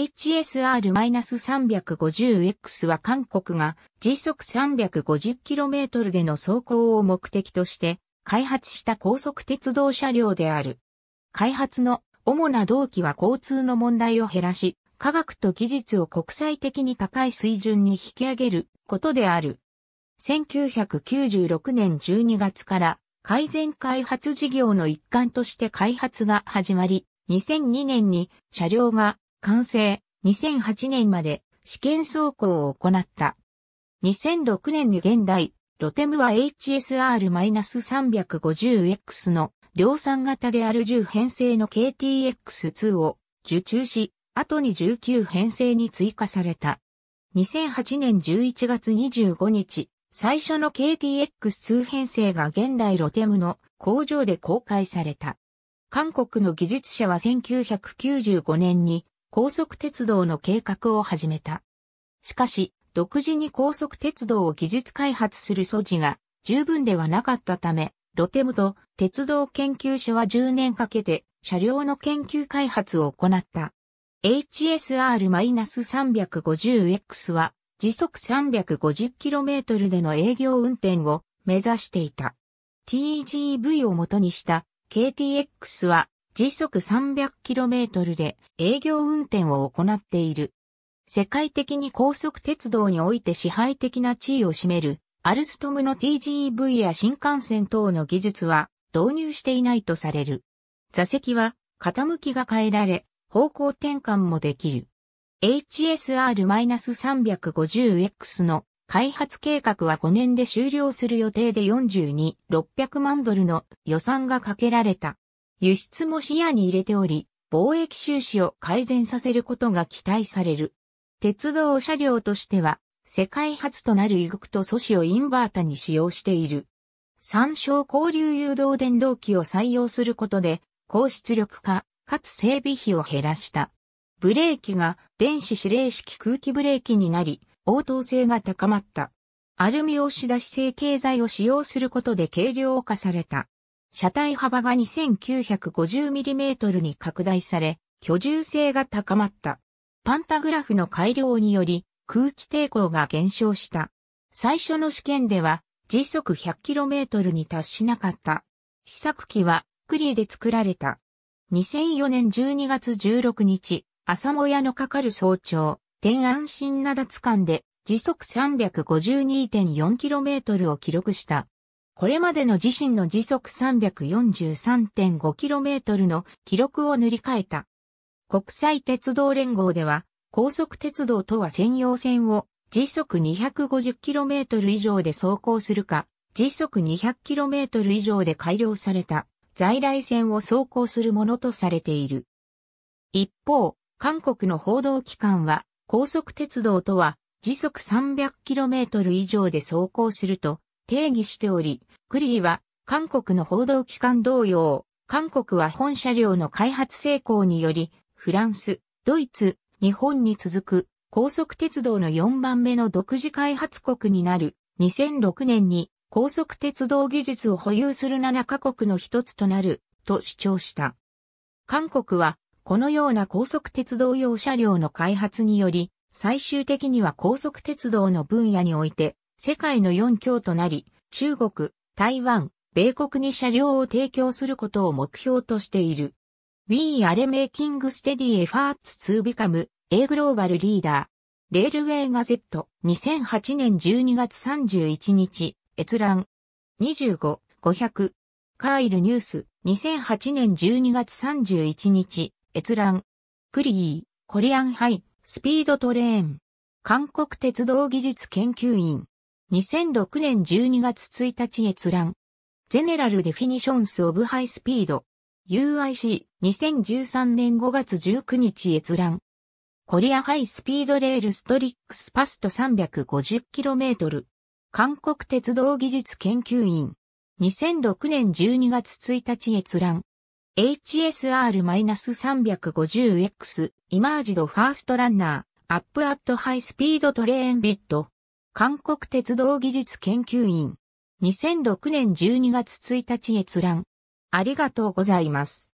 HSR-350X は韓国が時速 350km での走行を目的として開発した高速鉄道車両である。開発の主な動機は交通の問題を減らし、科学と技術を国際的に高い水準に引き上げることである。1996年12月から改善開発事業の一環として開発が始まり、2002年に車両が完成、2008年まで試験走行を行った。2006年に現代、ロテムは HSR-350X の量産型である10編成の KTX2 を受注し、後に19編成に追加された。2008年11月25日、最初の KTX2 編成が現代ロテムの工場で公開された。韓国の技術者は1995年に高速鉄道の計画を始めた。しかし、独自に高速鉄道を技術開発する素地が十分ではなかったため、ロテムと鉄道研究所は10年かけて車両の研究開発を行った。HSR-350X は時速 350km での営業運転を目指していた。TGV を元にした KTX は時速 300km で営業運転を行っている。世界的に高速鉄道において支配的な地位を占める、アルストムの TGV や新幹線等の技術は導入していないとされる。座席は傾きが変えられ、方向転換もできる。HSR-350X の開発計画は5年で終了する予定で42、600万ドルの予算がかけられた。輸出も視野に入れており、貿易収支を改善させることが期待される。鉄道車両としては、世界初となるイグクと素子をインバータに使用している。参照交流誘導電動機を採用することで、高出力化、かつ整備費を減らした。ブレーキが電子指令式空気ブレーキになり、応答性が高まった。アルミ押し出し性経材を使用することで軽量化された。車体幅が 2950mm に拡大され、居住性が高まった。パンタグラフの改良により、空気抵抗が減少した。最初の試験では、時速 100km に達しなかった。試作機は、クリーで作られた。2004年12月16日、朝もやのかかる早朝、天安新灘津間で時速 352.4km を記録した。これまでの自身の時速 343.5km の記録を塗り替えた。国際鉄道連合では、高速鉄道とは専用線を時速 250km 以上で走行するか、時速 200km 以上で改良された在来線を走行するものとされている。一方、韓国の報道機関は、高速鉄道とは時速 300km 以上で走行すると定義しており、クリーは韓国の報道機関同様、韓国は本車両の開発成功により、フランス、ドイツ、日本に続く高速鉄道の4番目の独自開発国になる2006年に高速鉄道技術を保有する7カ国の一つとなると主張した。韓国はこのような高速鉄道用車両の開発により最終的には高速鉄道の分野において世界の4強となり、中国、台湾、米国に車両を提供することを目標としている。We are making steady efforts to become a global leader. レールウェイガゼット2008年12月31日閲覧25、500カイルニュース2008年12月31日閲覧クリーコリアンハイスピードトレーン韓国鉄道技術研究員2006年12月1日閲覧。ゼネラルデフィニションスオブハイスピード。UIC、2013年5月19日閲覧。コリアハイスピードレールストリックスパスト 350km。韓国鉄道技術研究院。2006年12月1日閲覧。HSR-350X、イマージドファーストランナー、アップアットハイスピードトレーンビット。韓国鉄道技術研究員。2006年12月1日閲覧。ありがとうございます。